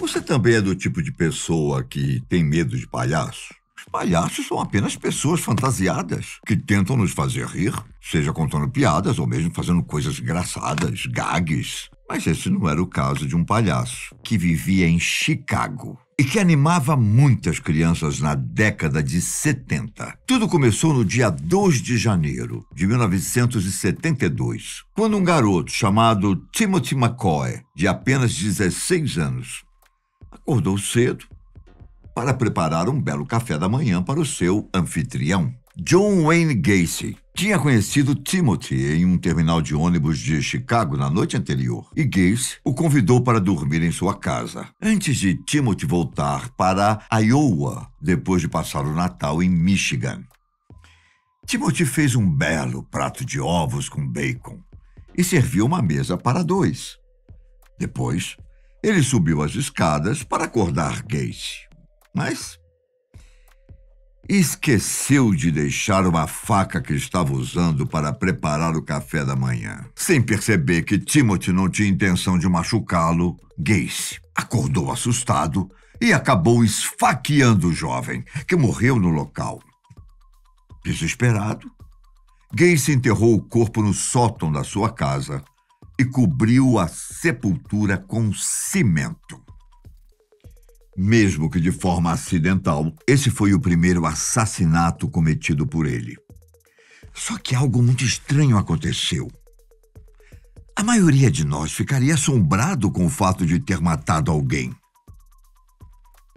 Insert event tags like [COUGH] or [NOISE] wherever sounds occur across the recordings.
Você também é do tipo de pessoa que tem medo de palhaço? Os palhaços são apenas pessoas fantasiadas que tentam nos fazer rir, seja contando piadas ou mesmo fazendo coisas engraçadas, gags. Mas esse não era o caso de um palhaço que vivia em Chicago e que animava muitas crianças na década de 70. Tudo começou no dia 2 de janeiro de 1972, quando um garoto chamado Timothy McCoy, de apenas 16 anos, acordou cedo para preparar um belo café da manhã para o seu anfitrião. John Wayne Gacy tinha conhecido Timothy em um terminal de ônibus de Chicago na noite anterior e Gacy o convidou para dormir em sua casa. Antes de Timothy voltar para Iowa depois de passar o Natal em Michigan, Timothy fez um belo prato de ovos com bacon e serviu uma mesa para dois. Depois, ele subiu as escadas para acordar Gacy. mas esqueceu de deixar uma faca que estava usando para preparar o café da manhã. Sem perceber que Timothy não tinha intenção de machucá-lo, Gacy acordou assustado e acabou esfaqueando o jovem, que morreu no local. Desesperado, Gacy enterrou o corpo no sótão da sua casa e cobriu a sepultura com cimento. Mesmo que de forma acidental, esse foi o primeiro assassinato cometido por ele. Só que algo muito estranho aconteceu. A maioria de nós ficaria assombrado com o fato de ter matado alguém.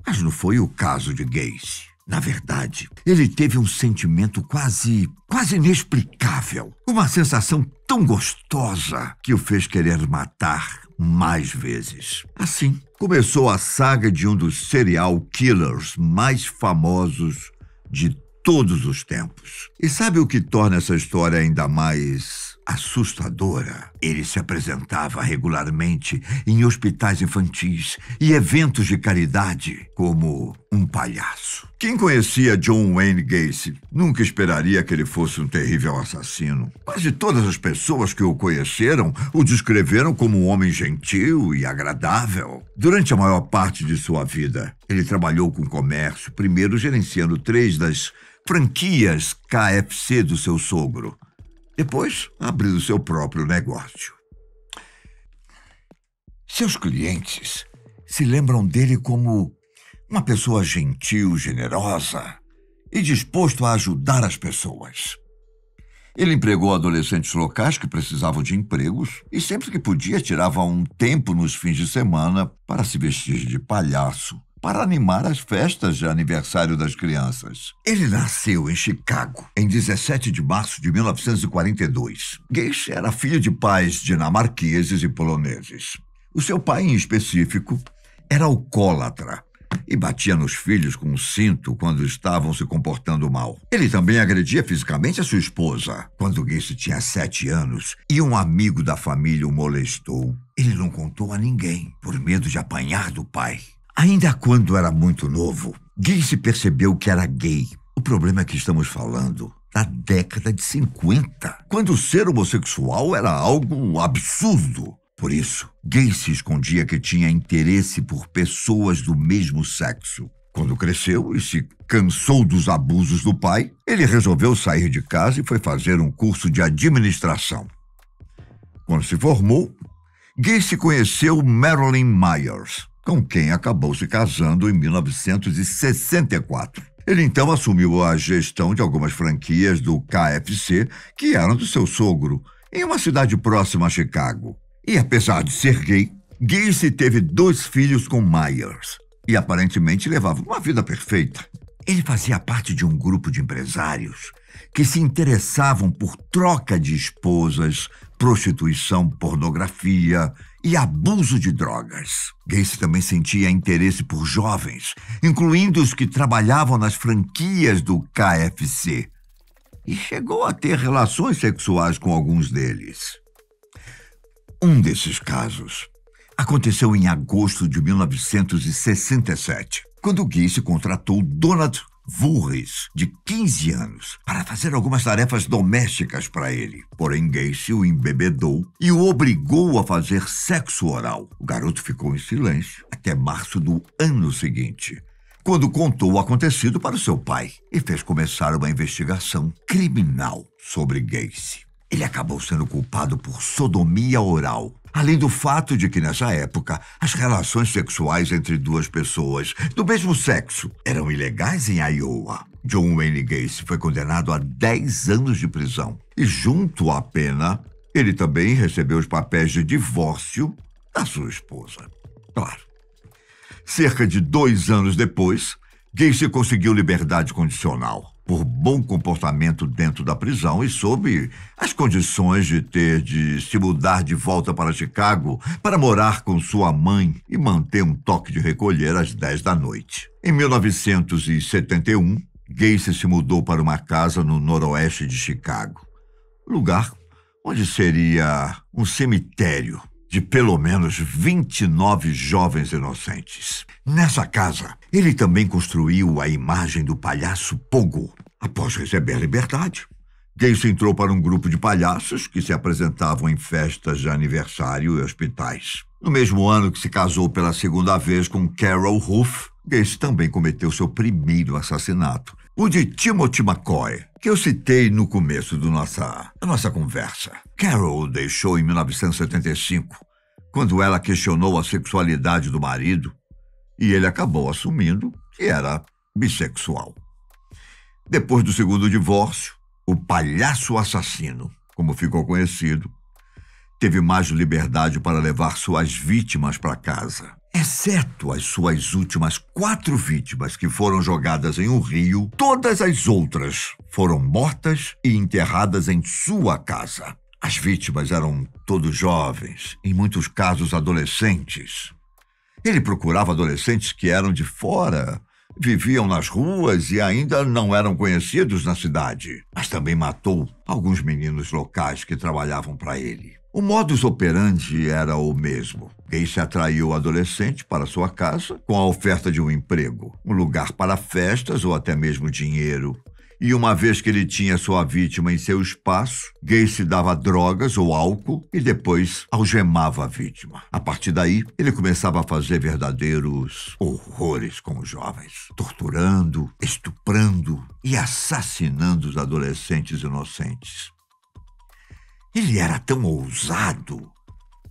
Mas não foi o caso de Gacy. Na verdade, ele teve um sentimento quase, quase inexplicável. Uma sensação tão gostosa que o fez querer matar mais vezes. Assim, começou a saga de um dos serial killers mais famosos de todos os tempos. E sabe o que torna essa história ainda mais assustadora. Ele se apresentava regularmente em hospitais infantis e eventos de caridade como um palhaço. Quem conhecia John Wayne Gacy nunca esperaria que ele fosse um terrível assassino. Quase todas as pessoas que o conheceram o descreveram como um homem gentil e agradável. Durante a maior parte de sua vida, ele trabalhou com comércio, primeiro gerenciando três das franquias KFC do seu sogro depois, abriu seu próprio negócio. Seus clientes se lembram dele como uma pessoa gentil, generosa e disposto a ajudar as pessoas. Ele empregou adolescentes locais que precisavam de empregos e sempre que podia tirava um tempo nos fins de semana para se vestir de palhaço para animar as festas de aniversário das crianças. Ele nasceu em Chicago em 17 de março de 1942. Geish era filho de pais dinamarqueses e poloneses. O seu pai, em específico, era alcoólatra e batia nos filhos com um cinto quando estavam se comportando mal. Ele também agredia fisicamente a sua esposa. Quando Gacy tinha sete anos e um amigo da família o molestou, ele não contou a ninguém, por medo de apanhar do pai. Ainda quando era muito novo, Gacy se percebeu que era gay. O problema é que estamos falando da década de 50, quando ser homossexual era algo absurdo. Por isso, Gay se escondia que tinha interesse por pessoas do mesmo sexo. Quando cresceu e se cansou dos abusos do pai, ele resolveu sair de casa e foi fazer um curso de administração. Quando se formou, Gay se conheceu Marilyn Myers, com quem acabou se casando em 1964. Ele então assumiu a gestão de algumas franquias do KFC que eram do seu sogro, em uma cidade próxima a Chicago. E apesar de ser gay, Gacy teve dois filhos com Myers e aparentemente levava uma vida perfeita. Ele fazia parte de um grupo de empresários que se interessavam por troca de esposas, prostituição, pornografia e abuso de drogas. Gacy também sentia interesse por jovens, incluindo os que trabalhavam nas franquias do KFC, e chegou a ter relações sexuais com alguns deles. Um desses casos aconteceu em agosto de 1967, quando Gacy contratou Donald Vurris, de 15 anos, para fazer algumas tarefas domésticas para ele. Porém, Gacy o embebedou e o obrigou a fazer sexo oral. O garoto ficou em silêncio até março do ano seguinte, quando contou o acontecido para seu pai e fez começar uma investigação criminal sobre Gacy. Ele acabou sendo culpado por sodomia oral Além do fato de que, nessa época, as relações sexuais entre duas pessoas do mesmo sexo eram ilegais em Iowa. John Wayne Gacy foi condenado a 10 anos de prisão. E, junto à pena, ele também recebeu os papéis de divórcio da sua esposa. Claro. Cerca de dois anos depois, Gacy conseguiu liberdade condicional por bom comportamento dentro da prisão e soube as condições de ter de se mudar de volta para Chicago para morar com sua mãe e manter um toque de recolher às 10 da noite. Em 1971, Gacy se mudou para uma casa no noroeste de Chicago, lugar onde seria um cemitério de pelo menos 29 jovens inocentes. Nessa casa, ele também construiu a imagem do palhaço Pogo. Após receber liberdade, Gacy entrou para um grupo de palhaços que se apresentavam em festas de aniversário e hospitais. No mesmo ano que se casou pela segunda vez com Carol Ruff, Gacy também cometeu seu primeiro assassinato, o de Timothy McCoy, que eu citei no começo do nossa, da nossa conversa. Carol deixou em 1975, quando ela questionou a sexualidade do marido e ele acabou assumindo que era bissexual. Depois do segundo divórcio, o palhaço assassino, como ficou conhecido, teve mais liberdade para levar suas vítimas para casa. Exceto as suas últimas quatro vítimas que foram jogadas em um rio, todas as outras foram mortas e enterradas em sua casa. As vítimas eram todos jovens, em muitos casos adolescentes. Ele procurava adolescentes que eram de fora, viviam nas ruas e ainda não eram conhecidos na cidade, mas também matou alguns meninos locais que trabalhavam para ele. O modus operandi era o mesmo. Ace atraiu o adolescente para sua casa com a oferta de um emprego, um lugar para festas ou até mesmo dinheiro. E uma vez que ele tinha sua vítima em seu espaço, Gacy dava drogas ou álcool e depois algemava a vítima. A partir daí, ele começava a fazer verdadeiros horrores com os jovens, torturando, estuprando e assassinando os adolescentes inocentes. Ele era tão ousado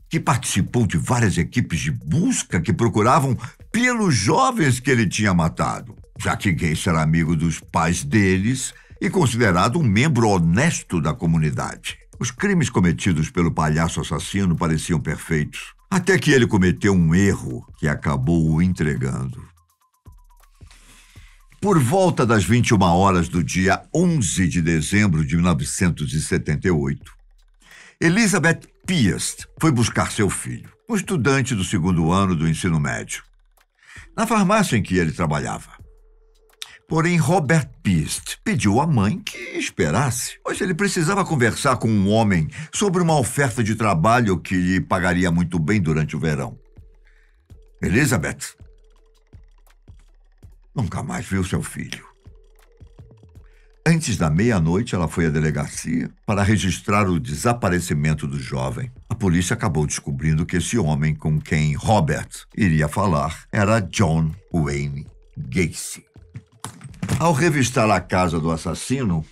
que participou de várias equipes de busca que procuravam pelos jovens que ele tinha matado, já que Gates era amigo dos pais deles e considerado um membro honesto da comunidade. Os crimes cometidos pelo palhaço assassino pareciam perfeitos, até que ele cometeu um erro que acabou o entregando. Por volta das 21 horas do dia 11 de dezembro de 1978, Elizabeth Piest foi buscar seu filho, um estudante do segundo ano do ensino médio, na farmácia em que ele trabalhava. Porém, Robert Piest pediu à mãe que esperasse, pois ele precisava conversar com um homem sobre uma oferta de trabalho que lhe pagaria muito bem durante o verão. Elizabeth nunca mais viu seu filho. Antes da meia-noite, ela foi à delegacia para registrar o desaparecimento do jovem. A polícia acabou descobrindo que esse homem com quem Robert iria falar era John Wayne Gacy. Ao revistar a casa do assassino,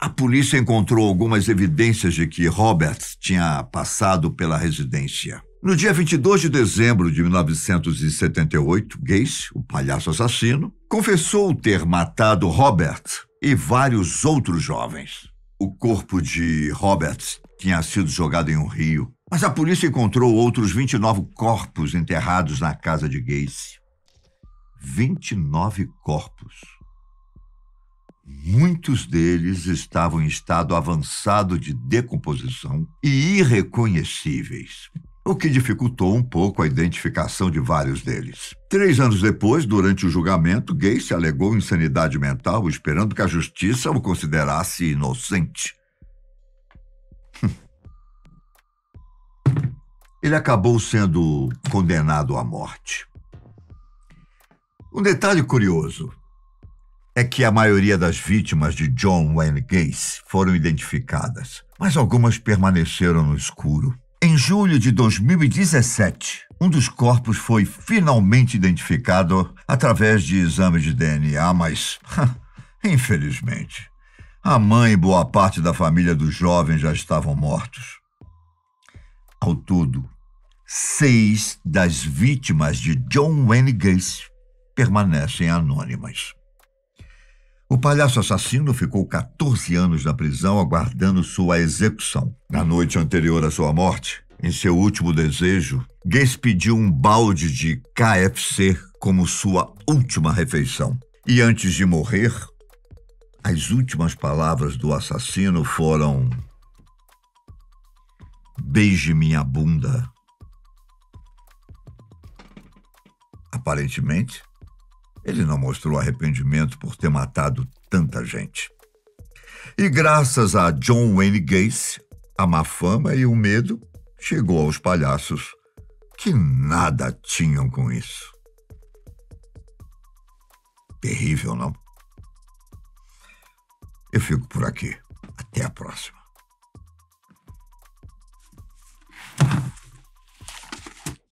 a polícia encontrou algumas evidências de que Robert tinha passado pela residência. No dia 22 de dezembro de 1978, Gacy, o palhaço assassino, confessou ter matado Robert e vários outros jovens. O corpo de Roberts tinha sido jogado em um rio, mas a polícia encontrou outros 29 corpos enterrados na casa de Gacy. 29 corpos. Muitos deles estavam em estado avançado de decomposição e irreconhecíveis o que dificultou um pouco a identificação de vários deles. Três anos depois, durante o julgamento, Gacy alegou insanidade mental, esperando que a justiça o considerasse inocente. [LAUGHS] Ele acabou sendo condenado à morte. Um detalhe curioso é que a maioria das vítimas de John Wayne Gacy foram identificadas, mas algumas permaneceram no escuro. Em julho de 2017, um dos corpos foi finalmente identificado através de exame de DNA, mas, [LAUGHS] infelizmente, a mãe e boa parte da família do jovem já estavam mortos. Ao todo, seis das vítimas de John Wayne Gacy permanecem anônimas. O palhaço assassino ficou 14 anos na prisão aguardando sua execução. Na noite anterior à sua morte, em seu último desejo, Gates pediu um balde de KFC como sua última refeição. E antes de morrer, as últimas palavras do assassino foram: Beije minha bunda. Aparentemente, ele não mostrou arrependimento por ter matado tanta gente. E graças a John Wayne Gacy, a má fama e o medo chegou aos palhaços, que nada tinham com isso. Terrível, não? Eu fico por aqui. Até a próxima.